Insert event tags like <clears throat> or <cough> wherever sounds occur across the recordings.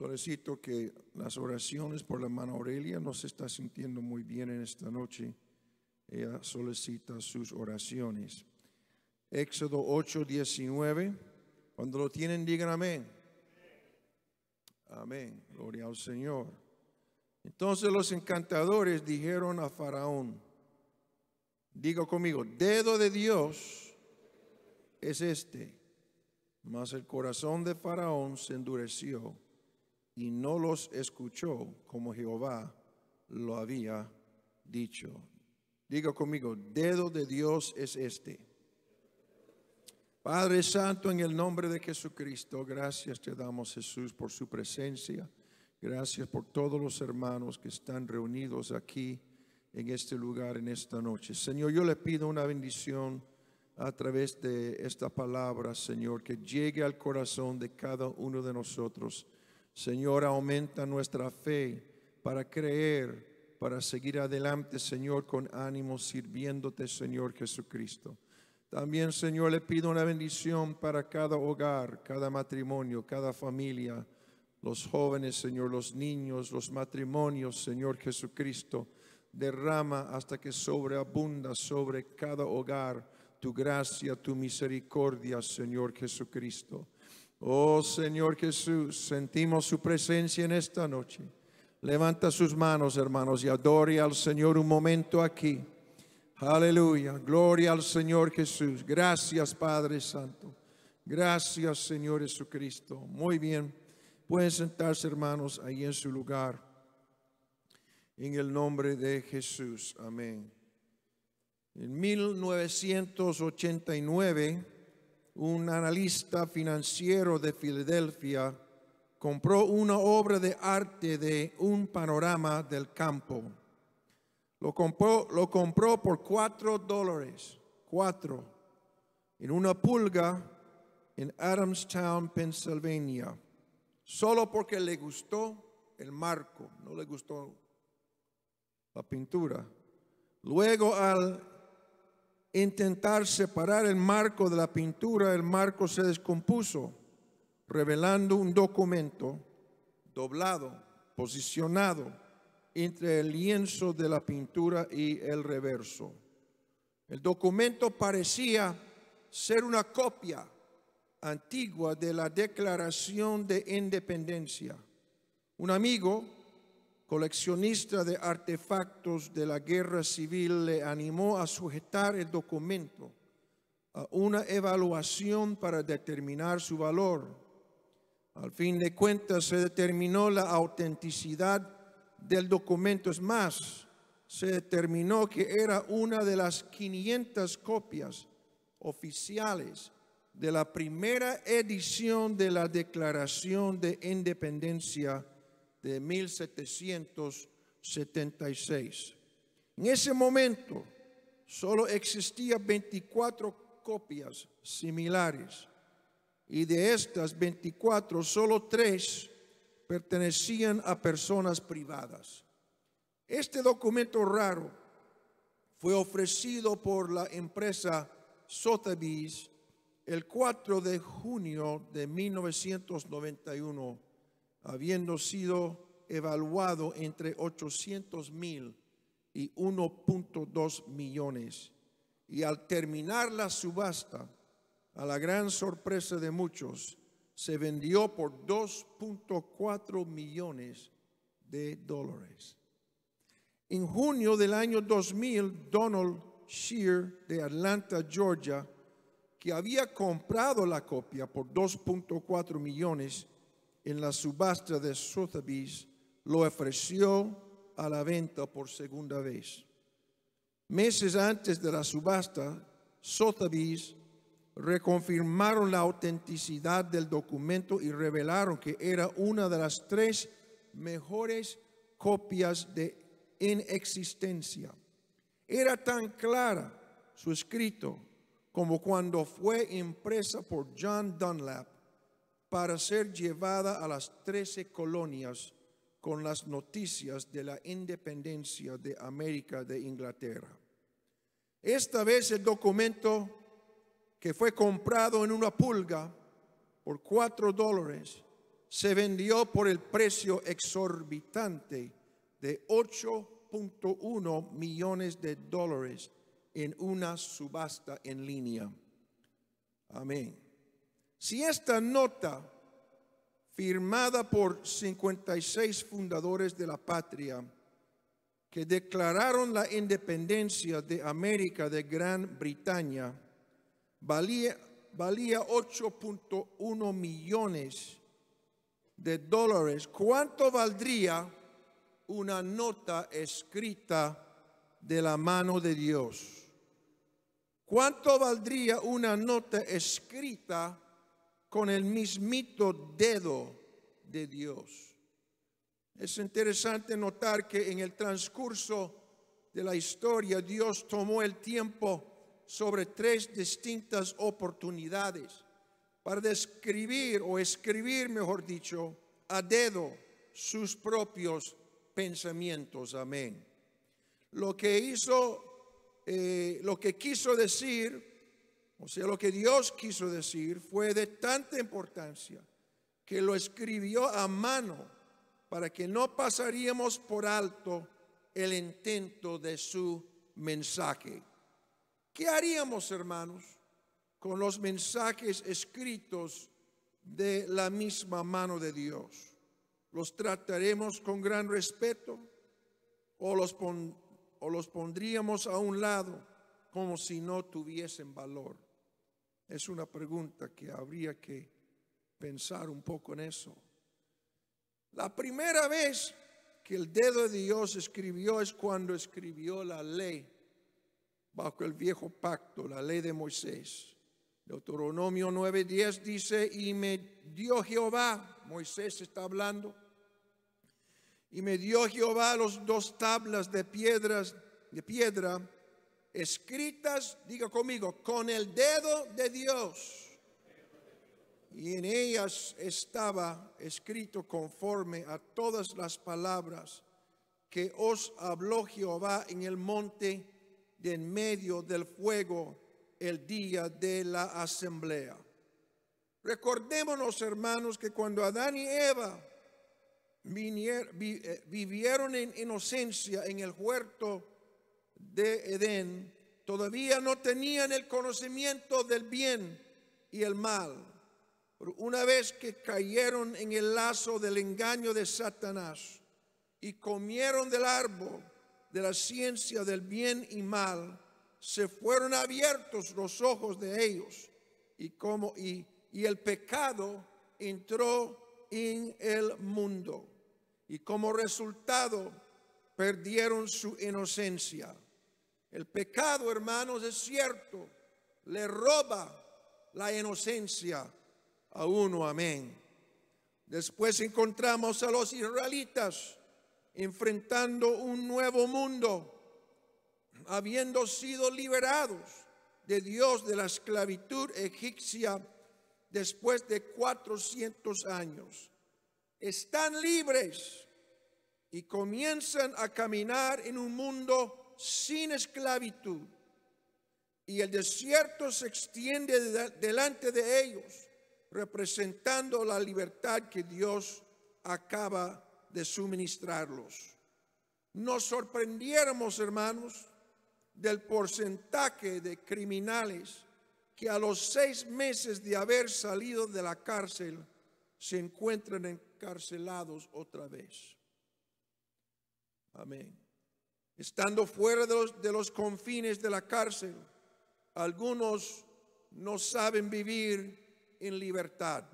Solicito que las oraciones por la hermana Aurelia no se está sintiendo muy bien en esta noche. Ella solicita sus oraciones. Éxodo 8, 19. Cuando lo tienen, digan amén. Amén. Gloria al Señor. Entonces los encantadores dijeron a Faraón, diga conmigo, dedo de Dios es este. Mas el corazón de Faraón se endureció y no los escuchó como Jehová lo había dicho. Diga conmigo, dedo de Dios es este. Padre Santo, en el nombre de Jesucristo, gracias te damos Jesús por su presencia. Gracias por todos los hermanos que están reunidos aquí en este lugar en esta noche. Señor, yo le pido una bendición a través de esta palabra, Señor, que llegue al corazón de cada uno de nosotros Señor, aumenta nuestra fe para creer, para seguir adelante, Señor, con ánimo, sirviéndote, Señor Jesucristo. También, Señor, le pido una bendición para cada hogar, cada matrimonio, cada familia, los jóvenes, Señor, los niños, los matrimonios, Señor Jesucristo. Derrama hasta que sobreabunda sobre cada hogar tu gracia, tu misericordia, Señor Jesucristo. Oh Señor Jesús, sentimos su presencia en esta noche. Levanta sus manos, hermanos, y adore al Señor un momento aquí. Aleluya, gloria al Señor Jesús. Gracias Padre Santo. Gracias Señor Jesucristo. Muy bien, pueden sentarse hermanos ahí en su lugar. En el nombre de Jesús, amén. En 1989 un analista financiero de Filadelfia, compró una obra de arte de un panorama del campo. Lo compró, lo compró por cuatro dólares, cuatro, en una pulga en Adamstown, Pennsylvania. solo porque le gustó el marco, no le gustó la pintura. Luego al intentar separar el marco de la pintura, el marco se descompuso, revelando un documento doblado, posicionado entre el lienzo de la pintura y el reverso. El documento parecía ser una copia antigua de la Declaración de Independencia. Un amigo coleccionista de artefactos de la guerra civil, le animó a sujetar el documento a una evaluación para determinar su valor. Al fin de cuentas se determinó la autenticidad del documento. Es más, se determinó que era una de las 500 copias oficiales de la primera edición de la Declaración de Independencia de 1776. En ese momento solo existían 24 copias similares y de estas 24 solo 3 pertenecían a personas privadas. Este documento raro fue ofrecido por la empresa Sotheby's el 4 de junio de 1991 habiendo sido evaluado entre 800 mil y 1.2 millones. Y al terminar la subasta, a la gran sorpresa de muchos, se vendió por 2.4 millones de dólares. En junio del año 2000, Donald Shear de Atlanta, Georgia, que había comprado la copia por 2.4 millones, en la subasta de Sotheby's lo ofreció a la venta por segunda vez. Meses antes de la subasta, Sotheby's reconfirmaron la autenticidad del documento y revelaron que era una de las tres mejores copias de en existencia. Era tan clara su escrito como cuando fue impresa por John Dunlap para ser llevada a las trece colonias con las noticias de la independencia de América de Inglaterra. Esta vez el documento que fue comprado en una pulga por cuatro dólares se vendió por el precio exorbitante de 8.1 millones de dólares en una subasta en línea. Amén. Si esta nota, firmada por 56 fundadores de la patria, que declararon la independencia de América de Gran Bretaña, valía, valía 8.1 millones de dólares. ¿Cuánto valdría una nota escrita de la mano de Dios? ¿Cuánto valdría una nota escrita con el mismito dedo de Dios. Es interesante notar que en el transcurso de la historia Dios tomó el tiempo sobre tres distintas oportunidades para describir o escribir, mejor dicho, a dedo sus propios pensamientos. Amén. Lo que hizo, eh, lo que quiso decir o sea, lo que Dios quiso decir fue de tanta importancia que lo escribió a mano para que no pasaríamos por alto el intento de su mensaje. ¿Qué haríamos, hermanos, con los mensajes escritos de la misma mano de Dios? ¿Los trataremos con gran respeto o los, o los pondríamos a un lado como si no tuviesen valor? Es una pregunta que habría que pensar un poco en eso. La primera vez que el dedo de Dios escribió es cuando escribió la ley bajo el viejo pacto, la ley de Moisés. Deuteronomio 9:10 dice, y me dio Jehová, Moisés está hablando, y me dio Jehová los dos tablas de piedras de piedra escritas, diga conmigo, con el dedo de Dios. Y en ellas estaba escrito conforme a todas las palabras que os habló Jehová en el monte de en medio del fuego el día de la asamblea. Recordémonos, hermanos, que cuando Adán y Eva eh, vivieron en inocencia en el huerto, de Edén todavía no tenían el conocimiento del bien y el mal. una vez que cayeron en el lazo del engaño de Satanás y comieron del árbol de la ciencia del bien y mal, se fueron abiertos los ojos de ellos y como y el pecado entró en el mundo y como resultado perdieron su inocencia. El pecado, hermanos, es cierto, le roba la inocencia a uno, amén. Después encontramos a los israelitas enfrentando un nuevo mundo, habiendo sido liberados de Dios de la esclavitud egipcia después de 400 años. Están libres y comienzan a caminar en un mundo sin esclavitud. Y el desierto se extiende delante de ellos, representando la libertad que Dios acaba de suministrarlos. Nos sorprendiéramos, hermanos, del porcentaje de criminales que a los seis meses de haber salido de la cárcel se encuentran encarcelados otra vez. Amén estando fuera de los, confines de la cárcel, algunos no saben vivir en libertad.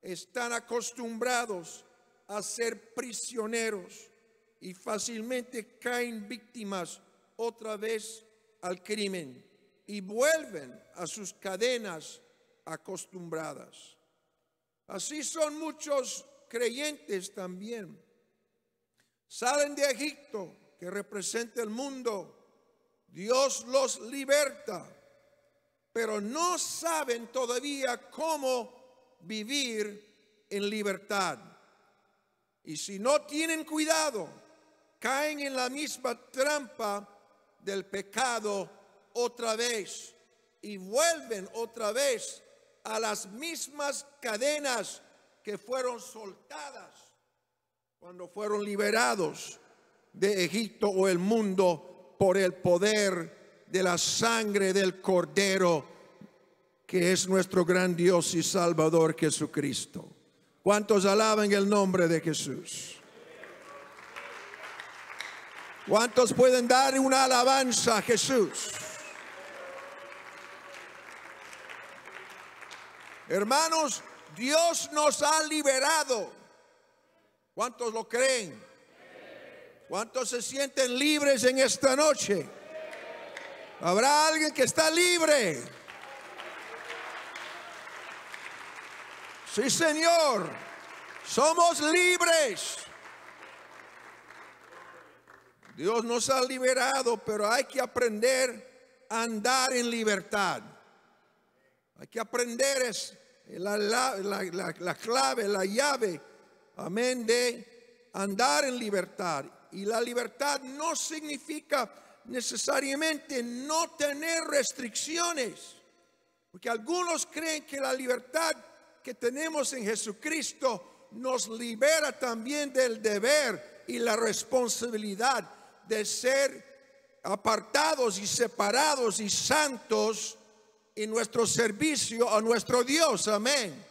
Están acostumbrados a ser prisioneros y fácilmente caen víctimas otra vez al crimen y vuelven a sus cadenas acostumbradas. Así son muchos creyentes también. Salen de Egipto que representa el mundo. Dios los liberta, pero no saben todavía cómo vivir en libertad. Y si no tienen cuidado, caen en la misma trampa del pecado otra vez y vuelven otra vez a las mismas cadenas que fueron soltadas cuando fueron liberados de Egipto o el mundo por el poder de la sangre del Cordero, que es nuestro gran Dios y Salvador Jesucristo. ¿Cuántos alaban el nombre de Jesús? ¿Cuántos pueden dar una alabanza a Jesús? Hermanos, Dios nos ha liberado. ¿Cuántos lo creen? ¿Cuántos se sienten libres en esta noche? ¿Habrá alguien que está libre? Sí, Señor. Somos libres. Dios nos ha liberado, pero hay que aprender a andar en libertad. Hay que aprender es la, clave, la llave, amén, de andar en libertad. Y la libertad no significa necesariamente no tener restricciones, porque algunos creen que la libertad que tenemos en Jesucristo nos libera también del deber y la responsabilidad de ser apartados y separados y santos en nuestro servicio a nuestro Dios. Amén.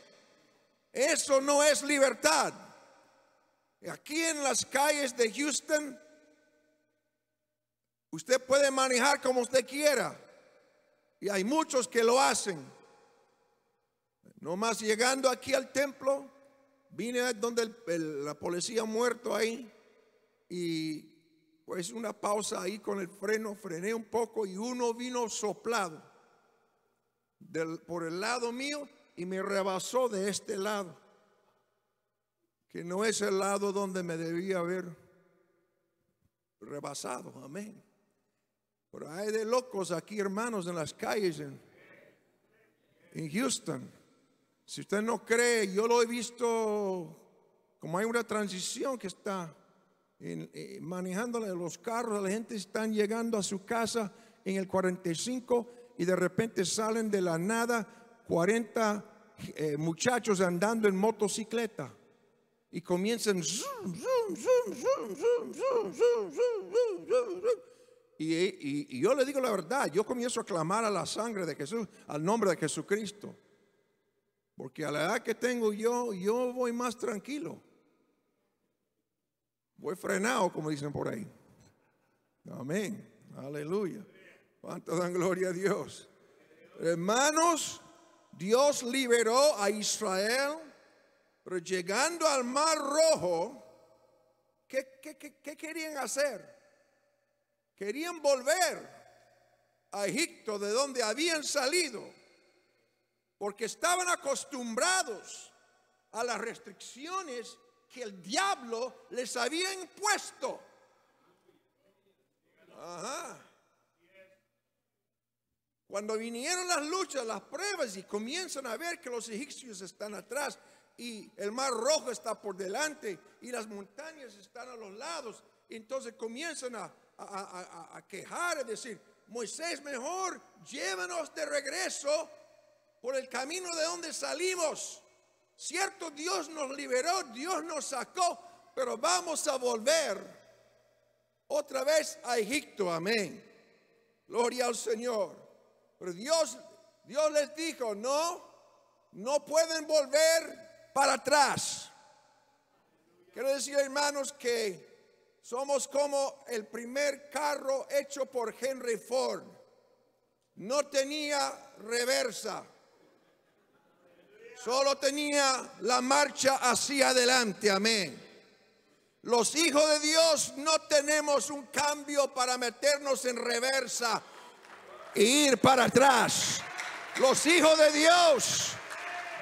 Eso no es libertad. Aquí en las calles de Houston, usted puede manejar como usted quiera. Y hay muchos que lo hacen. Nomás llegando aquí al templo, vine a donde la policía muerto ahí y pues una pausa ahí con el freno, frené un poco y uno vino soplado por el lado mío y me rebasó de este lado que no es el lado donde me debía haber rebasado. Amén. Pero hay de locos aquí, hermanos, en las calles en, Houston. Si usted no cree, yo lo he visto como hay una transición que está en, eh, los carros, la gente está llegando a su casa en el 45 y de repente salen de la nada 40 eh, muchachos andando en motocicleta y comienzan Y, yo le digo la verdad, yo comienzo a clamar a la sangre de Jesús, al nombre de Jesucristo. Porque a la edad que tengo yo, yo voy más tranquilo. Voy frenado, como dicen por ahí. Amén. Aleluya. cuánto dan gloria a Dios? Hermanos, Dios liberó a Israel pero llegando al mar rojo, ¿qué, querían hacer? Querían volver a Egipto de donde habían salido, porque estaban acostumbrados a las restricciones que el diablo les había impuesto. Ajá. Cuando vinieron las luchas, las pruebas y comienzan a ver que los egipcios están atrás y el mar rojo está por delante y las montañas están a los lados. Entonces comienzan a, quejar, Es decir, Moisés, mejor llévanos de regreso por el camino de donde salimos. Cierto, Dios nos liberó, Dios nos sacó, pero vamos a volver otra vez a Egipto, amén. Gloria al Señor. Pero Dios, Dios les dijo, no, no pueden volver para atrás. Quiero decir, hermanos, que somos como el primer carro hecho por Henry Ford. No tenía reversa, solo tenía la marcha hacia adelante. Amén. Los hijos de Dios no tenemos un cambio para meternos en reversa e ir para atrás. Los hijos de Dios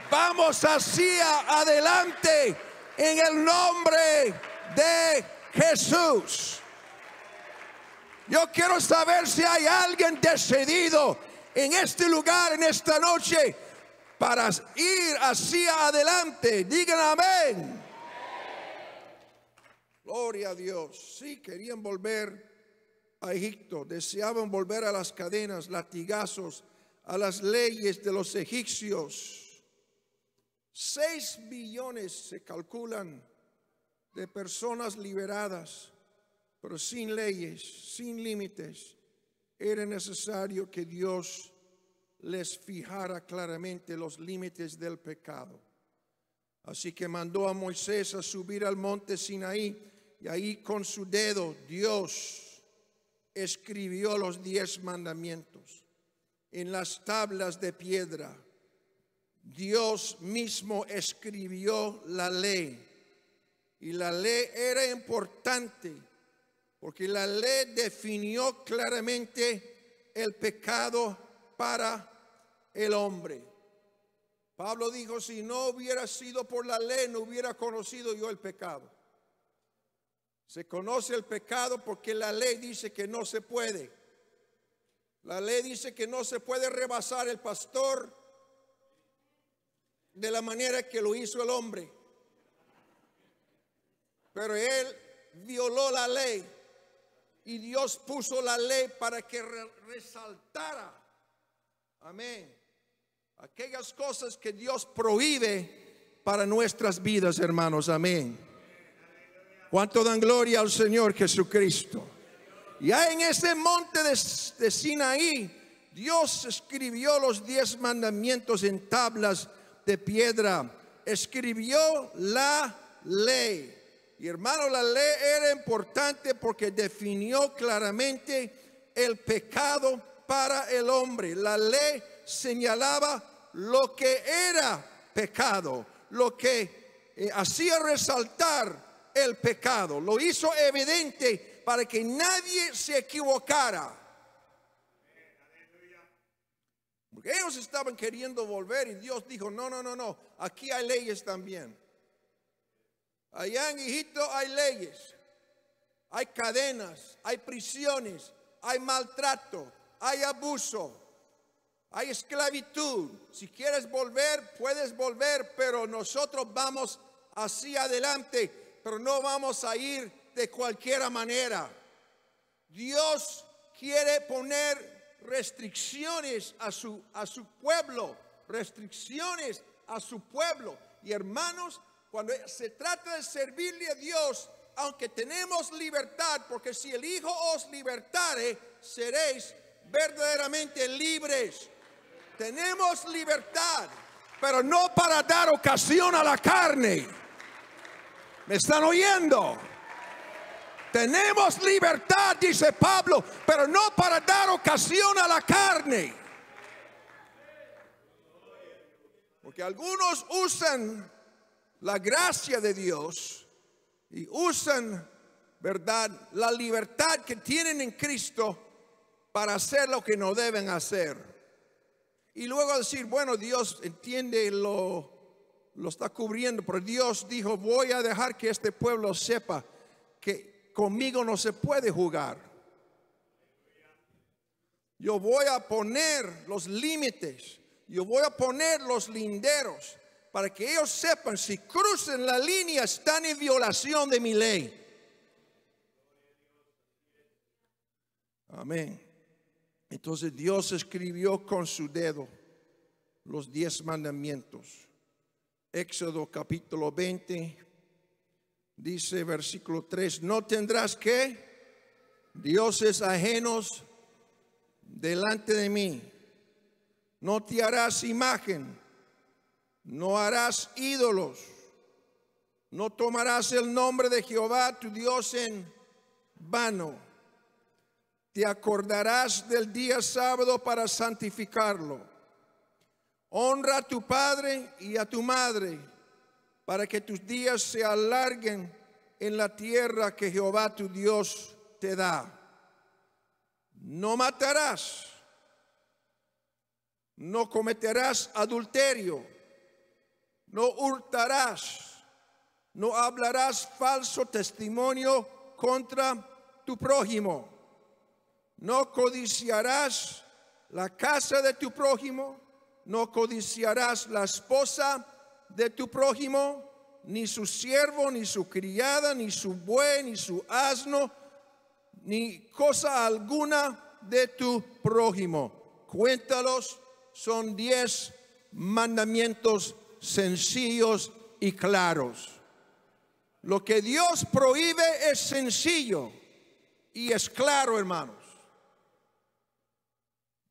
Vamos hacia adelante en el nombre de Jesús. Yo quiero saber si hay alguien decidido en este lugar, en esta noche, para ir hacia adelante. Digan amén. Gloria a Dios. Si querían volver a Egipto, deseaban volver a las cadenas, latigazos, a las leyes de los egipcios. Seis millones se calculan de personas liberadas, pero sin leyes, sin límites. Era necesario que Dios les fijara claramente los límites del pecado. Así que mandó a Moisés a subir al monte Sinaí y ahí con su dedo Dios escribió los diez mandamientos en las tablas de piedra Dios mismo escribió la ley. Y la ley era importante porque la ley definió claramente el pecado para el hombre. Pablo dijo, si no hubiera sido por la ley, no hubiera conocido yo el pecado. Se conoce el pecado porque la ley dice que no se puede. La ley dice que no se puede rebasar el pastor, de la manera que lo hizo el hombre. Pero él violó la ley y Dios puso la ley para que resaltara, amén, aquellas cosas que Dios prohíbe para nuestras vidas, hermanos, amén. ¿Cuánto dan gloria al Señor Jesucristo? Ya en ese monte de, de Sinaí, Dios escribió los diez mandamientos en tablas de piedra. Escribió la ley. Y hermano, la ley era importante porque definió claramente el pecado para el hombre. La ley señalaba lo que era pecado, lo que eh, hacía resaltar el pecado, lo hizo evidente para que nadie se equivocara. ellos estaban queriendo volver y Dios dijo, no, no, no, no, aquí hay leyes también. Allá en Egipto hay leyes, hay cadenas, hay prisiones, hay maltrato, hay abuso, hay esclavitud. Si quieres volver, puedes volver, pero nosotros vamos hacia adelante, pero no vamos a ir de cualquier manera. Dios quiere poner restricciones a su, a su pueblo, restricciones a su pueblo. Y hermanos, cuando se trata de servirle a Dios, aunque tenemos libertad, porque si el Hijo os libertare, seréis verdaderamente libres. Tenemos libertad, pero no para dar ocasión a la carne. ¿Me están oyendo? Tenemos libertad, dice Pablo, pero no para dar ocasión a la carne. Porque algunos usan la gracia de Dios y usan, ¿verdad?, la libertad que tienen en Cristo para hacer lo que no deben hacer. Y luego decir, bueno, Dios entiende lo, lo está cubriendo, pero Dios dijo, voy a dejar que este pueblo sepa que conmigo no se puede jugar. Yo voy a poner los límites, yo voy a poner los linderos para que ellos sepan si crucen la línea están en violación de mi ley. Amén. Entonces Dios escribió con su dedo los diez mandamientos. Éxodo capítulo 20, dice versículo 3, no tendrás que dioses ajenos delante de mí, no te harás imagen, no harás ídolos, no tomarás el nombre de Jehová tu Dios en vano, te acordarás del día sábado para santificarlo. Honra a tu padre y a tu madre para que tus días se alarguen en la tierra que Jehová tu Dios te da. No matarás, no cometerás adulterio, no hurtarás, no hablarás falso testimonio contra tu prójimo, no codiciarás la casa de tu prójimo, no codiciarás la esposa de tu prójimo, ni su siervo, ni su criada, ni su buey, ni su asno, ni cosa alguna de tu prójimo. Cuéntalos, son diez mandamientos sencillos y claros. Lo que Dios prohíbe es sencillo y es claro, hermanos.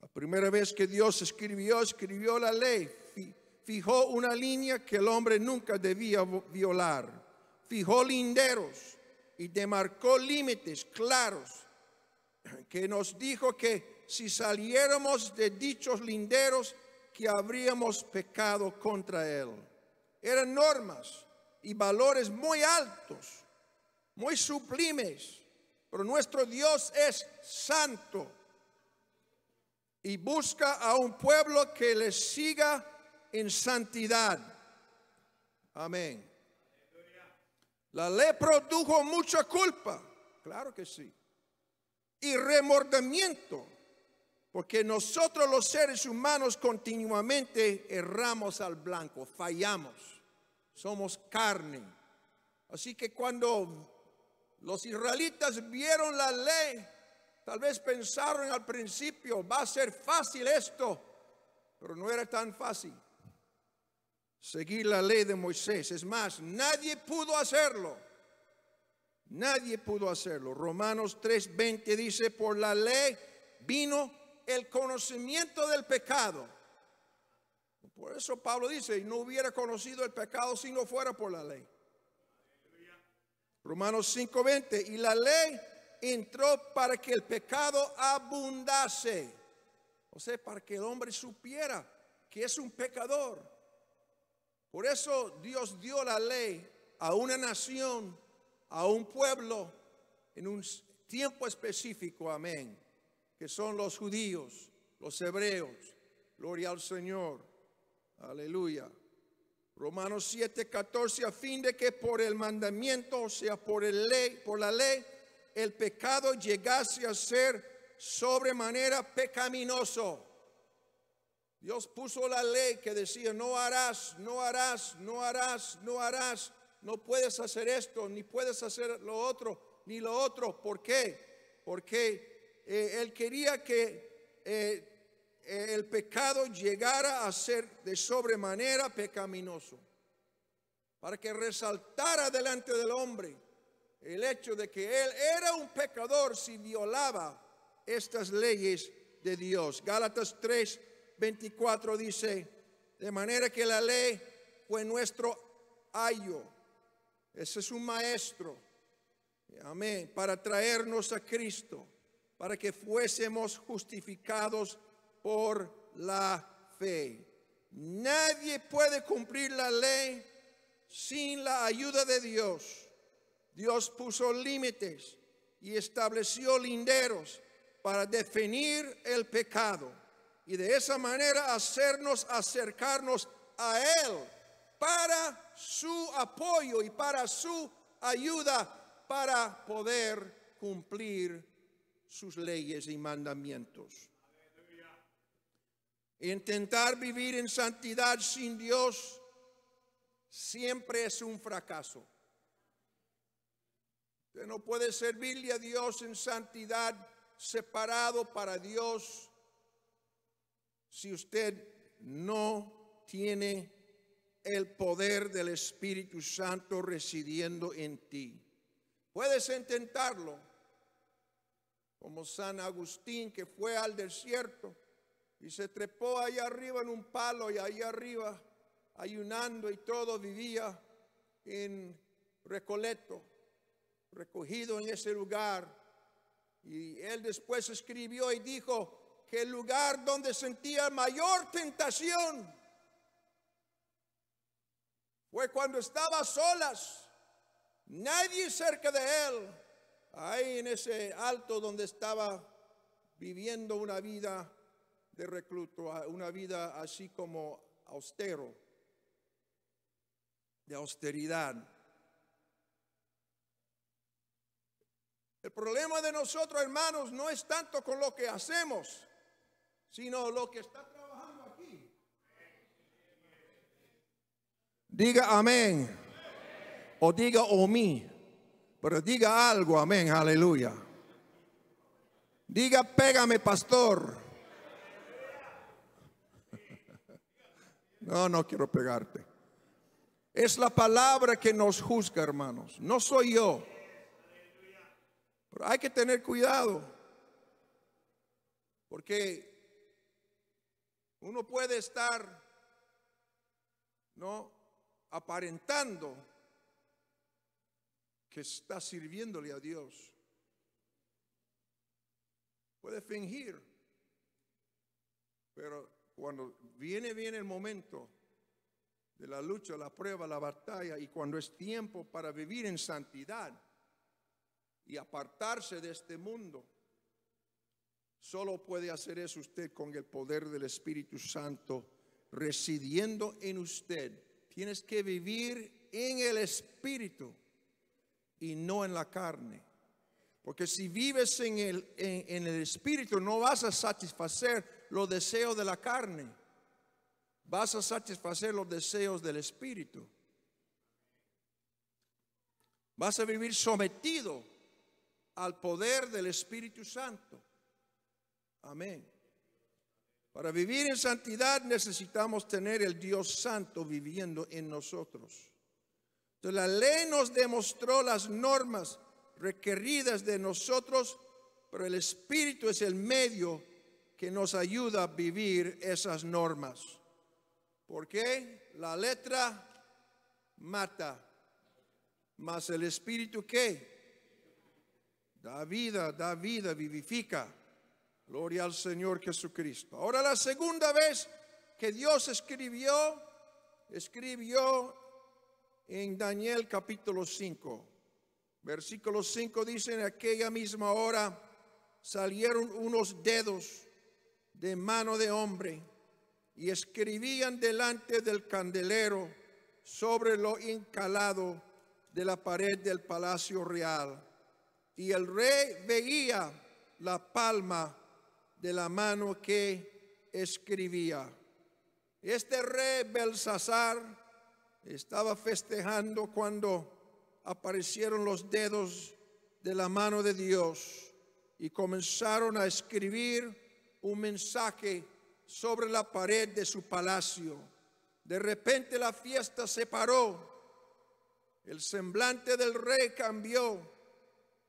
La primera vez que Dios escribió, escribió la ley, fijó una línea que el hombre nunca debía violar, fijó linderos y demarcó límites claros, <clears throat> que nos dijo que si saliéramos de dichos linderos, que habríamos pecado contra él. Eran normas y valores muy altos, muy sublimes, pero nuestro Dios es santo y busca a un pueblo que le siga en santidad. Amén. La ley produjo mucha culpa, claro que sí, y remordimiento, porque nosotros los seres humanos continuamente erramos al blanco, fallamos, somos carne. Así que cuando los israelitas vieron la ley, tal vez pensaron al principio, va a ser fácil esto, pero no era tan fácil seguir la ley de Moisés. Es más, nadie pudo hacerlo. Nadie pudo hacerlo. Romanos 3:20 dice, por la ley vino el conocimiento del pecado. Por eso Pablo dice, no hubiera conocido el pecado si no fuera por la ley. Romanos 5:20, y la ley entró para que el pecado abundase. O sea, para que el hombre supiera que es un pecador. Por eso Dios dio la ley a una nación, a un pueblo, en un tiempo específico, amén, que son los judíos, los hebreos. Gloria al Señor. Aleluya. Romanos 7, 14, a fin de que por el mandamiento, o sea, por, el ley, por la ley, el pecado llegase a ser sobremanera pecaminoso. Dios puso la ley que decía, no harás, no harás, no harás, no harás, no puedes hacer esto, ni puedes hacer lo otro, ni lo otro. ¿Por qué? Porque eh, Él quería que eh, eh, el pecado llegara a ser de sobremanera pecaminoso, para que resaltara delante del hombre el hecho de que Él era un pecador si violaba estas leyes de Dios. Gálatas 3. 24 dice, de manera que la ley fue nuestro ayo. Ese es un maestro. Amén. Para traernos a Cristo, para que fuésemos justificados por la fe. Nadie puede cumplir la ley sin la ayuda de Dios. Dios puso límites y estableció linderos para definir el pecado y de esa manera hacernos acercarnos a Él para su apoyo y para su ayuda para poder cumplir sus leyes y mandamientos. Intentar vivir en santidad sin Dios siempre es un fracaso. Usted no puede servirle a Dios en santidad separado para Dios si usted no tiene el poder del Espíritu Santo residiendo en ti. Puedes intentarlo, como San Agustín que fue al desierto y se trepó allá arriba en un palo y allá arriba ayunando y todo vivía en recoleto, recogido en ese lugar. Y él después escribió y dijo, que el lugar donde sentía mayor tentación fue cuando estaba solas, nadie cerca de él, ahí en ese alto donde estaba viviendo una vida de recluto, una vida así como austero, de austeridad. El problema de nosotros, hermanos, no es tanto con lo que hacemos, sino lo que está trabajando aquí. Diga amén. O diga o mí. Pero diga algo, amén, aleluya. Diga, pégame, pastor. No, no quiero pegarte. Es la palabra que nos juzga, hermanos. No soy yo. Pero hay que tener cuidado. Porque uno puede estar, ¿no? Aparentando que está sirviéndole a Dios. Puede fingir, pero cuando viene viene el momento de la lucha, la prueba, la batalla, y cuando es tiempo para vivir en santidad y apartarse de este mundo, Solo puede hacer eso usted con el poder del Espíritu Santo residiendo en usted. Tienes que vivir en el Espíritu y no en la carne. Porque si vives en el, en el Espíritu no vas a satisfacer los deseos de la carne. Vas a satisfacer los deseos del Espíritu. Vas a vivir sometido al poder del Espíritu Santo. Amén. Para vivir en santidad necesitamos tener el Dios Santo viviendo en nosotros. Entonces la ley nos demostró las normas requeridas de nosotros, pero el Espíritu es el medio que nos ayuda a vivir esas normas. ¿Por qué? la letra mata, mas el Espíritu que da vida, da vida, vivifica. Gloria al Señor Jesucristo. Ahora la segunda vez que Dios escribió, escribió en Daniel capítulo 5. Versículo 5 dice, en aquella misma hora salieron unos dedos de mano de hombre y escribían delante del candelero sobre lo encalado de la pared del palacio real. Y el rey veía la palma de la mano que escribía. Este rey Belsasar estaba festejando cuando aparecieron los dedos de la mano de Dios y comenzaron a escribir un mensaje sobre la pared de su palacio. De repente la fiesta se paró, el semblante del rey cambió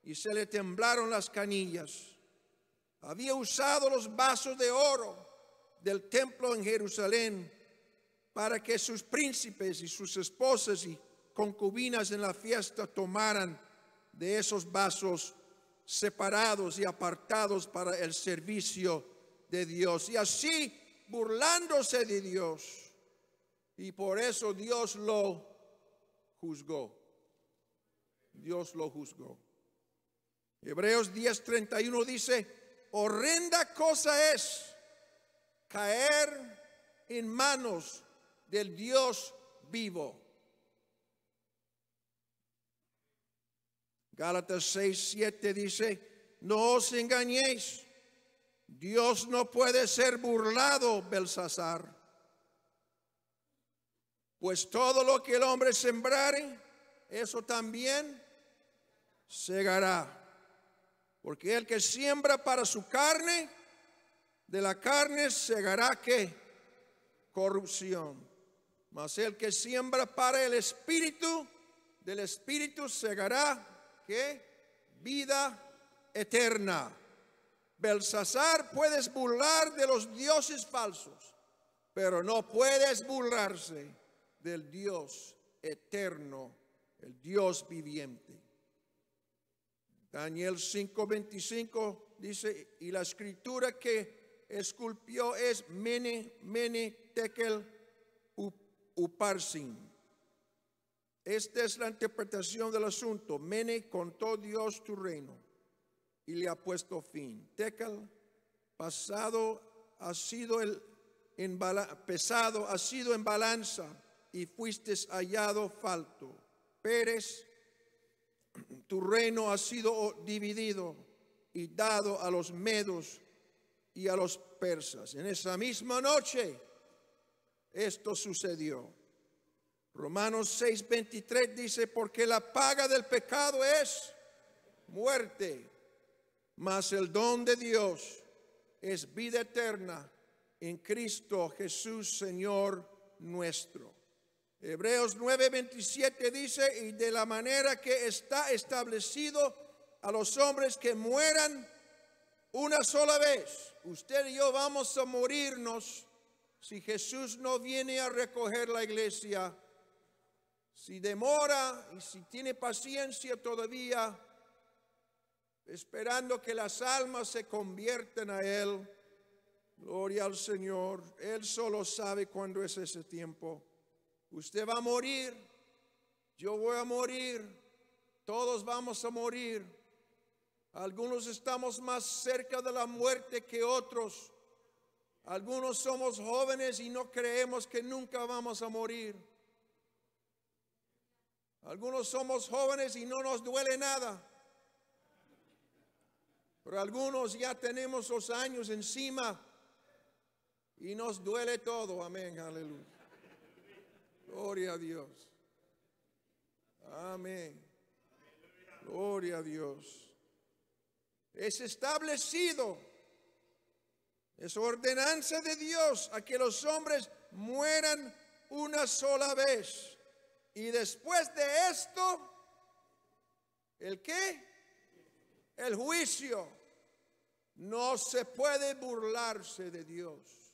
y se le temblaron las canillas había usado los vasos de oro del templo en Jerusalén para que sus príncipes y sus esposas y concubinas en la fiesta tomaran de esos vasos separados y apartados para el servicio de Dios. Y así burlándose de Dios. Y por eso Dios lo juzgó. Dios lo juzgó. Hebreos 10:31 dice, horrenda cosa es caer en manos del Dios vivo. Gálatas 6, 7 dice, no os engañéis, Dios no puede ser burlado, Belsasar, pues todo lo que el hombre sembrare, eso también segará. Porque el que siembra para su carne, de la carne segará que corrupción. Mas el que siembra para el espíritu, del espíritu segará que vida eterna. Belsasar puedes burlar de los dioses falsos, pero no puedes burlarse del Dios eterno, el Dios viviente. Daniel 5:25 dice, y la escritura que esculpió es Mene, Mene, Tekel, Uparsin. Esta es la interpretación del asunto. Mene contó Dios tu reino y le ha puesto fin. Tekel, pasado ha sido el pesado ha sido en balanza y fuiste hallado falto. Pérez tu reino ha sido dividido y dado a los medos y a los persas. En esa misma noche esto sucedió. Romanos 6:23 dice, porque la paga del pecado es muerte, mas el don de Dios es vida eterna en Cristo Jesús, Señor nuestro. Hebreos 9:27 dice, y de la manera que está establecido a los hombres que mueran una sola vez, usted y yo vamos a morirnos si Jesús no viene a recoger la iglesia. Si demora y si tiene paciencia todavía, esperando que las almas se conviertan a Él, gloria al Señor, Él solo sabe cuándo es ese tiempo. Usted va a morir, yo voy a morir, todos vamos a morir. Algunos estamos más cerca de la muerte que otros. Algunos somos jóvenes y no creemos que nunca vamos a morir. Algunos somos jóvenes y no nos duele nada. Pero algunos ya tenemos los años encima y nos duele todo. Amén, aleluya. Gloria a Dios. Amén. Gloria a Dios. Es establecido. Es ordenanza de Dios a que los hombres mueran una sola vez. Y después de esto, ¿el qué? El juicio. No se puede burlarse de Dios.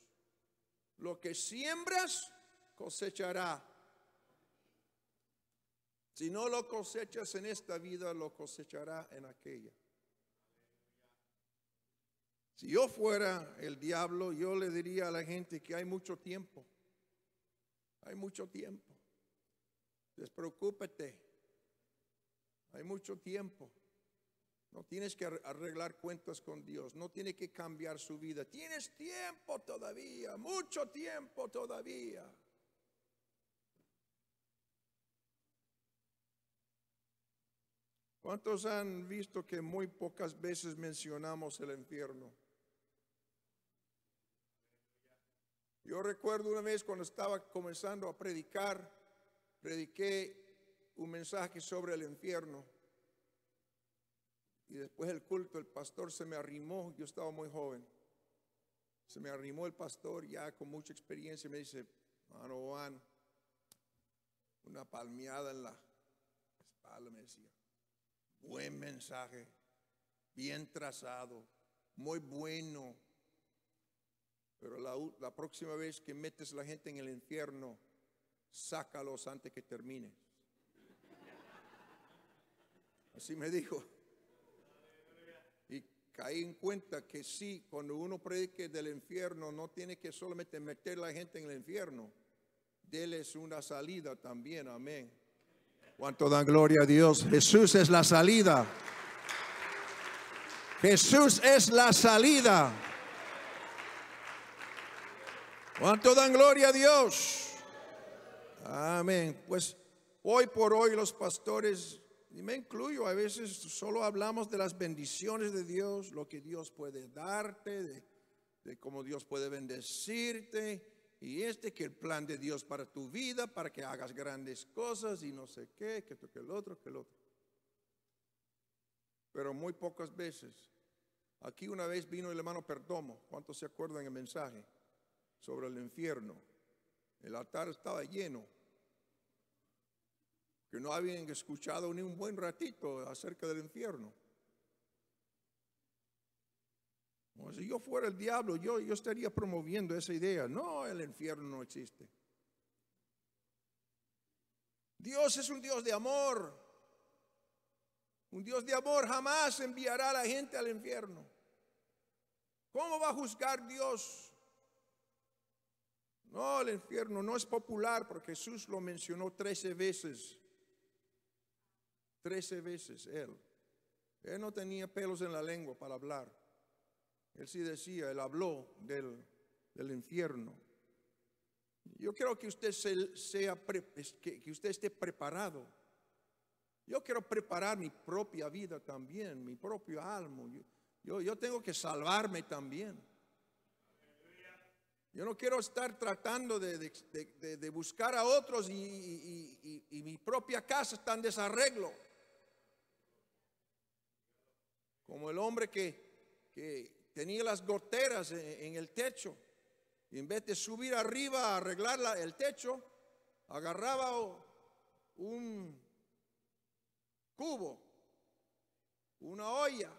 Lo que siembras, cosechará. Si no lo cosechas en esta vida, lo cosechará en aquella. Si yo fuera el diablo, yo le diría a la gente que hay mucho tiempo. Hay mucho tiempo. Despreocúpate. Hay mucho tiempo. No tienes que arreglar cuentas con Dios. No tiene que cambiar su vida. Tienes tiempo todavía. Mucho tiempo todavía. ¿Cuántos han visto que muy pocas veces mencionamos el infierno? Yo recuerdo una vez cuando estaba comenzando a predicar, prediqué un mensaje sobre el infierno. Y después del culto el pastor se me arrimó, yo estaba muy joven. Se me arrimó el pastor ya con mucha experiencia y me dice, mano Juan, una palmeada en la espalda me decía buen mensaje, bien trazado, muy bueno. Pero la, próxima vez que metes la gente en el infierno, sácalos antes que termine. Así me dijo. Y caí en cuenta que sí, cuando uno predique del infierno, no tiene que solamente meter la gente en el infierno. Deles una salida también, amén. ¿Cuánto dan gloria a Dios? Jesús es la salida. Jesús es la salida. ¿Cuánto dan gloria a Dios? Amén. Pues hoy por hoy los pastores, y me incluyo, a veces solo hablamos de las bendiciones de Dios, lo que Dios puede darte, de, cómo Dios puede bendecirte y este que el plan de Dios para tu vida, para que hagas grandes cosas y no sé qué, que esto, que el otro, que el otro. Pero muy pocas veces. Aquí una vez vino el hermano Perdomo, ¿cuántos se acuerdan el mensaje? Sobre el infierno. El altar estaba lleno. Que no habían escuchado ni un buen ratito acerca del infierno. si yo fuera el diablo, yo, yo estaría promoviendo esa idea. No, el infierno no existe. Dios es un Dios de amor. Un Dios de amor jamás enviará a la gente al infierno. ¿Cómo va a juzgar Dios? No, el infierno no es popular porque Jesús lo mencionó trece veces. Trece veces él. Él no tenía pelos en la lengua para hablar. Él sí decía, él habló del, infierno. Yo quiero que usted, sea, que, usted esté preparado. Yo quiero preparar mi propia vida también, mi propio alma. Yo, yo, tengo que salvarme también. Yo no quiero estar tratando de, buscar a otros y, mi propia casa está en desarreglo. Como el hombre que, que, tenía las goteras en, el techo. Y en vez de subir arriba a arreglar el techo, agarraba un cubo, una olla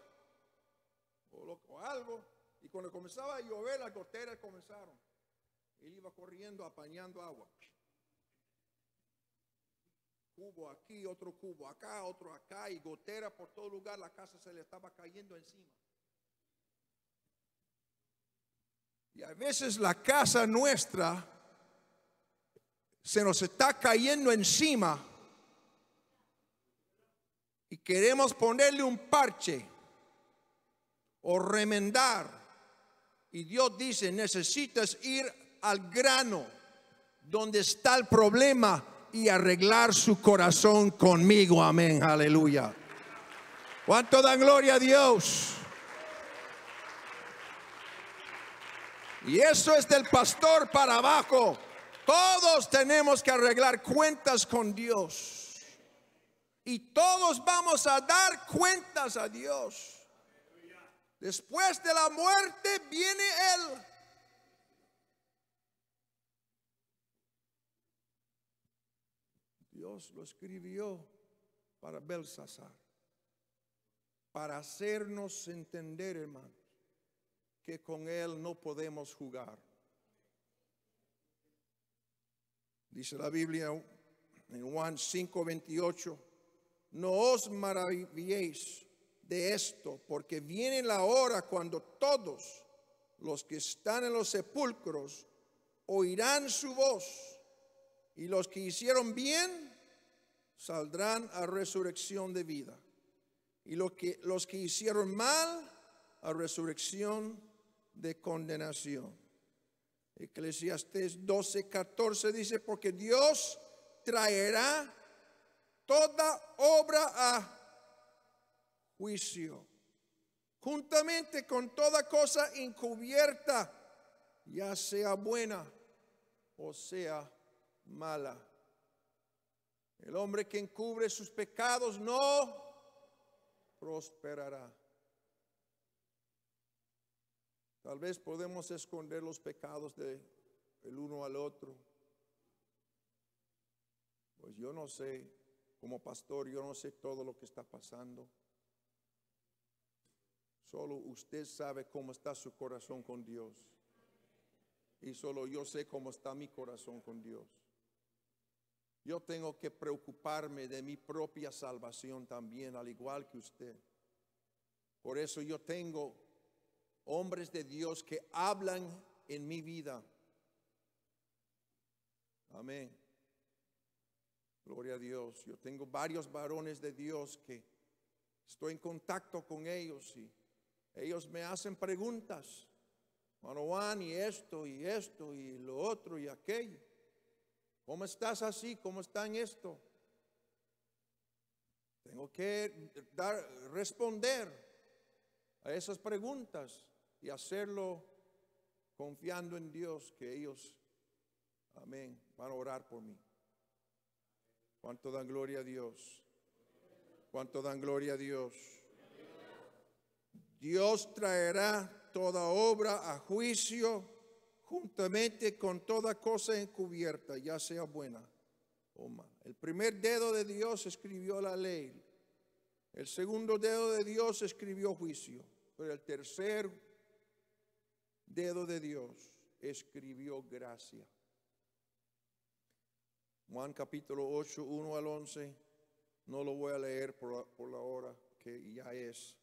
o, o algo. Y cuando comenzaba a llover, las goteras comenzaron. Él iba corriendo, apañando agua. Cubo aquí, otro cubo acá, otro acá, y gotera por todo lugar. La casa se le estaba cayendo encima. Y a veces la casa nuestra se nos está cayendo encima y queremos ponerle un parche o remendar. Y Dios dice, necesitas ir al grano donde está el problema y arreglar su corazón conmigo. Amén, aleluya. ¿Cuánto dan gloria a Dios? Y eso es del pastor para abajo. Todos tenemos que arreglar cuentas con Dios. Y todos vamos a dar cuentas a Dios. Después de la muerte viene Él. Dios lo escribió para Belsasar, para hacernos entender, hermano que con Él no podemos jugar. Dice la Biblia en Juan 5:28, no os maravilléis de esto, porque viene la hora cuando todos los que están en los sepulcros oirán su voz, y los que hicieron bien saldrán a resurrección de vida, y los que, los que hicieron mal a resurrección de condenación. Eclesiastes 12, 14 dice, porque Dios traerá toda obra a juicio, juntamente con toda cosa encubierta, ya sea buena o sea mala. El hombre que encubre sus pecados no prosperará. Tal vez podemos esconder los pecados del el uno al otro. Pues yo no sé, como pastor, yo no sé todo lo que está pasando. Solo usted sabe cómo está su corazón con Dios. Y solo yo sé cómo está mi corazón con Dios. Yo tengo que preocuparme de mi propia salvación también, al igual que usted. Por eso yo tengo hombres de Dios que hablan en mi vida. Amén. Gloria a Dios. Yo tengo varios varones de Dios que estoy en contacto con ellos y ellos me hacen preguntas. Mano y esto, y esto, y lo otro, y aquello. ¿Cómo estás así? ¿Cómo está en esto? Tengo que dar, responder a esas preguntas y hacerlo confiando en Dios que ellos, amén, van a orar por mí. ¿Cuánto dan gloria a Dios? ¿Cuánto dan gloria a Dios? Dios traerá toda obra a juicio juntamente con toda cosa encubierta, ya sea buena o mala. El primer dedo de Dios escribió la ley. El segundo dedo de Dios escribió juicio. Pero el tercer dedo de Dios escribió gracia. Juan capítulo 8, 1 al 11, no lo voy a leer por la, por la hora que ya es.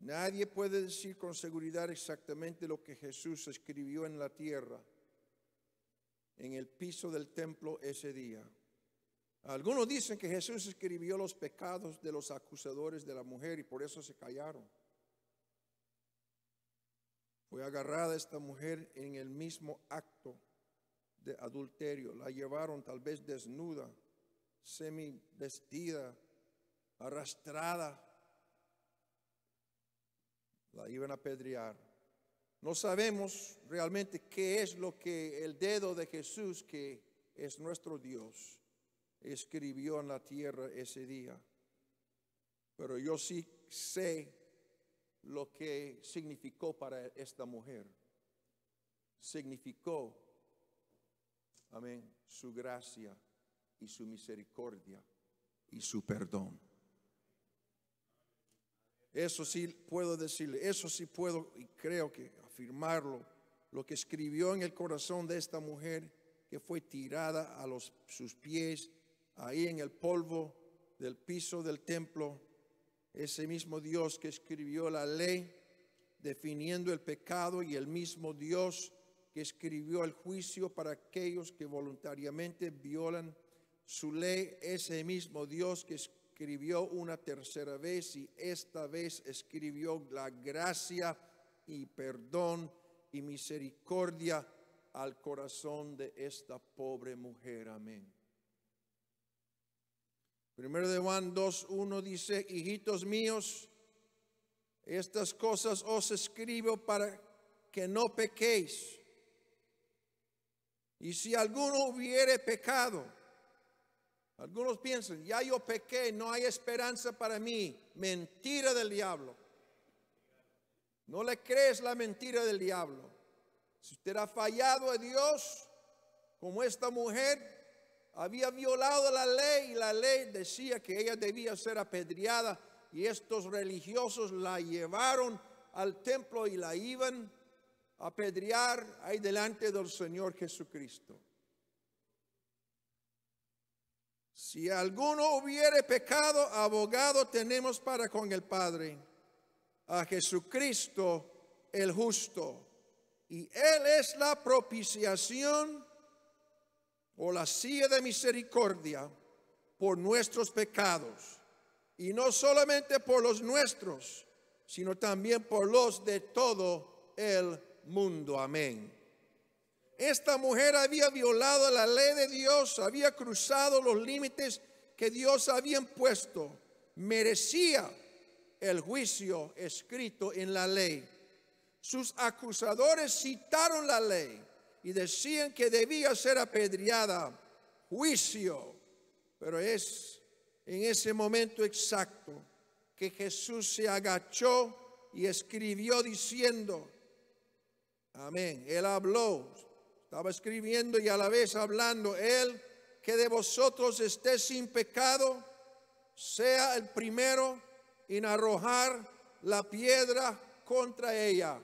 Nadie puede decir con seguridad exactamente lo que Jesús escribió en la tierra, en el piso del templo ese día. Algunos dicen que Jesús escribió los pecados de los acusadores de la mujer y por eso se callaron. Fue agarrada esta mujer en el mismo acto de adulterio. La llevaron tal vez desnuda, semi vestida, arrastrada. La iban a apedrear. No sabemos realmente qué es lo que el dedo de Jesús, que es nuestro Dios, escribió en la tierra ese día. Pero yo sí sé lo que significó para esta mujer. Significó, amén, su gracia y su misericordia y su perdón. Eso sí puedo decirle, eso sí puedo y creo que afirmarlo, lo que escribió en el corazón de esta mujer que fue tirada a los, sus pies ahí en el polvo del piso del templo ese mismo Dios que escribió la ley definiendo el pecado y el mismo Dios que escribió el juicio para aquellos que voluntariamente violan su ley, ese mismo Dios que escribió una tercera vez y esta vez escribió la gracia y perdón y misericordia al corazón de esta pobre mujer. Amén. Primero de Juan 2.1 dice, hijitos míos, estas cosas os escribo para que no pequéis. Y si alguno hubiere pecado, algunos piensan, ya yo pequé, no hay esperanza para mí. Mentira del diablo. No le crees la mentira del diablo. Si usted ha fallado a Dios, como esta mujer, había violado la ley y la ley decía que ella debía ser apedreada y estos religiosos la llevaron al templo y la iban a apedrear ahí delante del Señor Jesucristo. Si alguno hubiere pecado, abogado tenemos para con el Padre, a Jesucristo el justo. Y Él es la propiciación o la silla de misericordia por nuestros pecados, y no solamente por los nuestros, sino también por los de todo el mundo. Amén. Esta mujer había violado la ley de Dios, había cruzado los límites que Dios había impuesto, merecía el juicio escrito en la ley. Sus acusadores citaron la ley y decían que debía ser apedreada, juicio. Pero es en ese momento exacto que Jesús se agachó y escribió diciendo, amén, él habló, estaba escribiendo y a la vez hablando, él que de vosotros esté sin pecado, sea el primero en arrojar la piedra contra ella.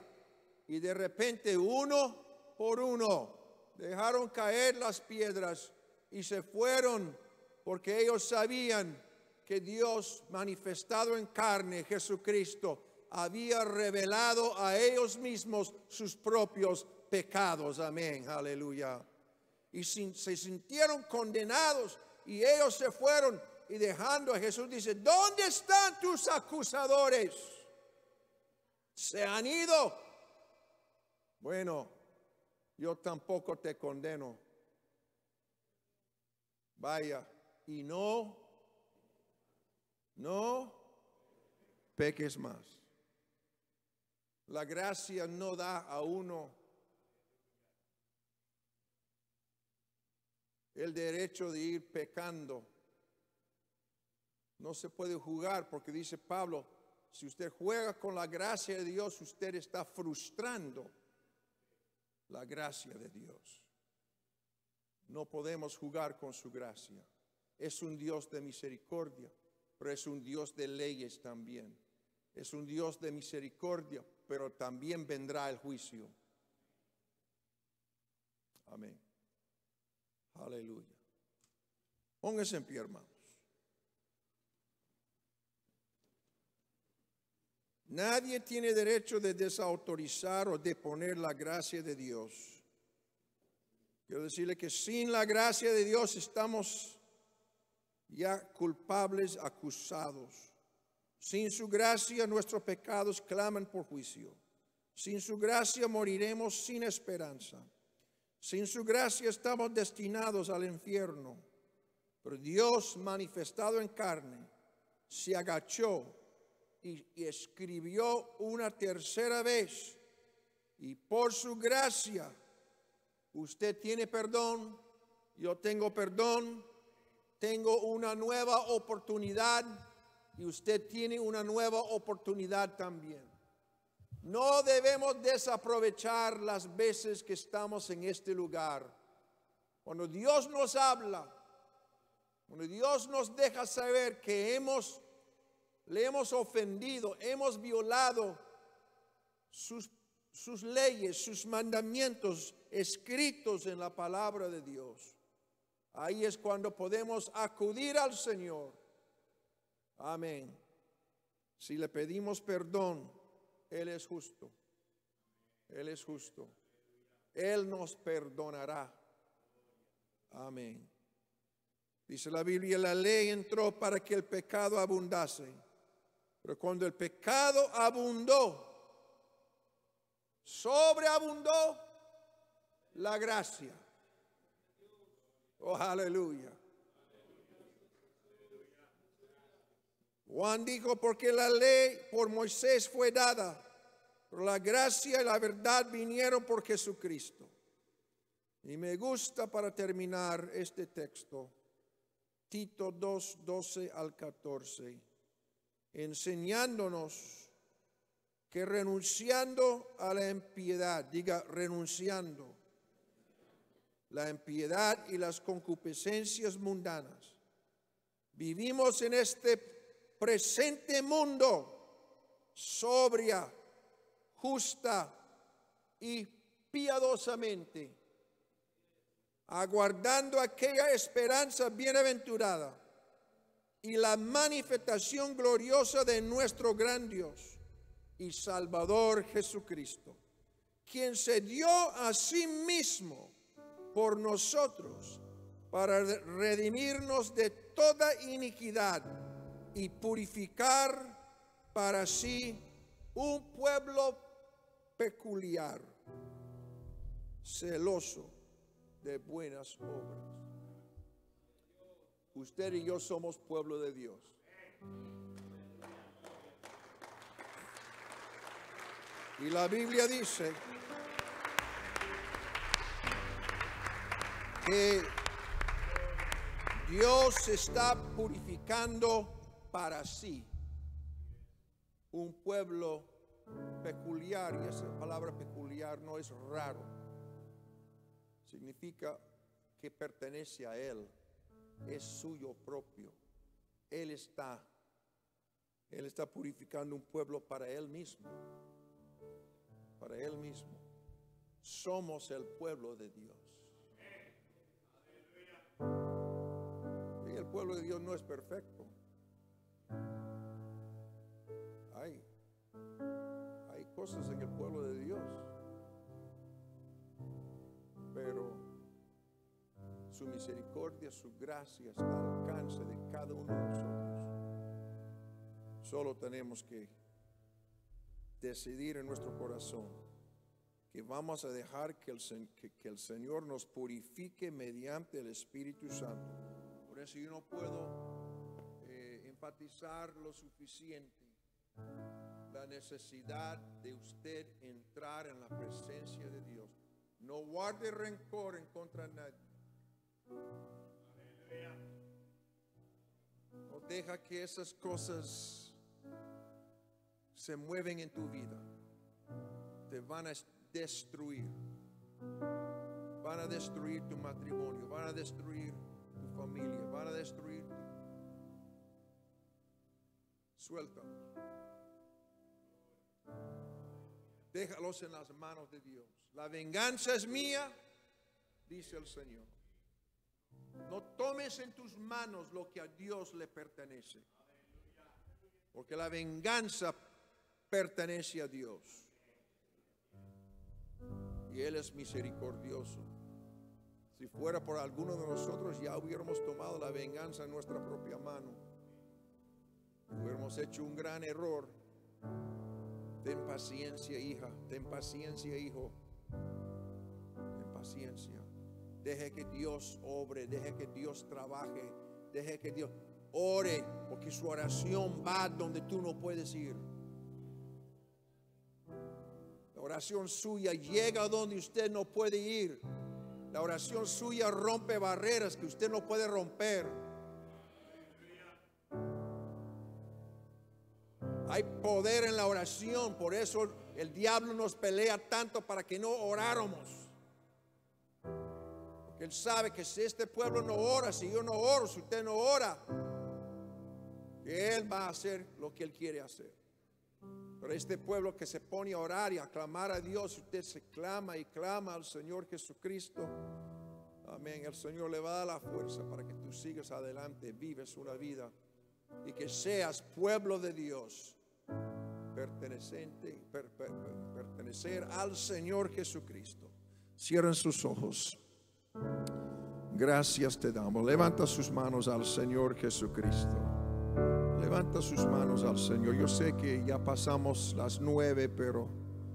Y de repente uno por uno, dejaron caer las piedras y se fueron porque ellos sabían que Dios manifestado en carne, Jesucristo, había revelado a ellos mismos sus propios pecados. Amén, aleluya. Y se sintieron condenados y ellos se fueron y dejando a Jesús dice, ¿dónde están tus acusadores? Se han ido. Bueno, yo tampoco te condeno. Vaya, y no, no peques más. La gracia no da a uno el derecho de ir pecando. No se puede jugar porque dice Pablo, si usted juega con la gracia de Dios, usted está frustrando la gracia de Dios. No podemos jugar con su gracia. Es un Dios de misericordia, pero es un Dios de leyes también. Es un Dios de misericordia, pero también vendrá el juicio. Amén. Aleluya. Póngase en pie, hermano. Nadie tiene derecho de desautorizar o de poner la gracia de Dios. Quiero decirle que sin la gracia de Dios estamos ya culpables, acusados. Sin su gracia nuestros pecados claman por juicio. Sin su gracia moriremos sin esperanza. Sin su gracia estamos destinados al infierno. Pero Dios manifestado en carne se agachó y, escribió una tercera vez. Y por su gracia, usted tiene perdón, yo tengo perdón, tengo una nueva oportunidad y usted tiene una nueva oportunidad también. No debemos desaprovechar las veces que estamos en este lugar. Cuando Dios nos habla, cuando Dios nos deja saber que hemos le hemos ofendido, hemos violado sus, leyes, sus mandamientos escritos en la palabra de Dios. Ahí es cuando podemos acudir al Señor. Amén. Si le pedimos perdón, Él es justo. Él es justo. Él nos perdonará. Amén. Dice la Biblia, la ley entró para que el pecado abundase. Pero cuando el pecado abundó, sobreabundó la gracia. Oh, aleluya. Juan dijo, porque la ley por Moisés fue dada, pero la gracia y la verdad vinieron por Jesucristo. Y me gusta para terminar este texto, Tito 2, 12 al 14 enseñándonos que renunciando a la impiedad, diga renunciando, la impiedad y las concupiscencias mundanas, vivimos en este presente mundo sobria, justa y piadosamente, aguardando aquella esperanza bienaventurada y la manifestación gloriosa de nuestro gran Dios y Salvador Jesucristo, quien se dio a sí mismo por nosotros para redimirnos de toda iniquidad y purificar para sí un pueblo peculiar, celoso de buenas obras. Usted y yo somos pueblo de Dios. Y la Biblia dice que Dios está purificando para sí un pueblo peculiar, y esa palabra peculiar no es raro, significa que pertenece a Él es suyo propio. Él está, Él está purificando un pueblo para Él mismo, para Él mismo. Somos el pueblo de Dios. Y el pueblo de Dios no es perfecto. Hay, hay cosas en el pueblo de Dios su misericordia, su gracia al alcance de cada uno de nosotros. Solo tenemos que decidir en nuestro corazón que vamos a dejar que el, que, el Señor nos purifique mediante el Espíritu Santo. Por eso yo no puedo eh, lo suficiente la necesidad de usted entrar en la presencia de Dios. No guarde rencor en contra de nadie. No deja que esas cosas se mueven en tu vida. Te van a destruir. Van a destruir tu matrimonio. Van a destruir tu familia. Van a destruir Suelta. Déjalos en las manos de Dios. La venganza es mía, dice el Señor. No tomes en tus manos lo que a Dios le pertenece. Porque la venganza pertenece a Dios. Y Él es misericordioso. Si fuera por alguno de nosotros, ya hubiéramos tomado la venganza en nuestra propia mano. Hubiéramos hecho un gran error. Ten paciencia, hija. Ten paciencia, hijo. Ten paciencia. Deje que Dios obre, deje que Dios trabaje, deje que Dios ore, porque su oración va donde tú no puedes ir. La oración suya llega donde usted no puede ir. La oración suya rompe barreras que usted no puede romper. Hay poder en la oración, por eso el diablo nos pelea tanto para que no oráramos. Él sabe que si este pueblo no ora, si yo no oro, si usted no ora, Él va a hacer lo que Él quiere hacer. Pero este pueblo que se pone a orar y a clamar a Dios, usted se clama y clama al Señor Jesucristo. Amén. El Señor le va a dar la fuerza para que tú sigas adelante, vives una vida y que seas pueblo de Dios, pertenecente, pertenecer al Señor Jesucristo. Cierren sus ojos. Gracias te damos. Levanta sus manos al Señor Jesucristo. Levanta sus manos al Señor. Yo sé que ya pasamos las nueve, pero...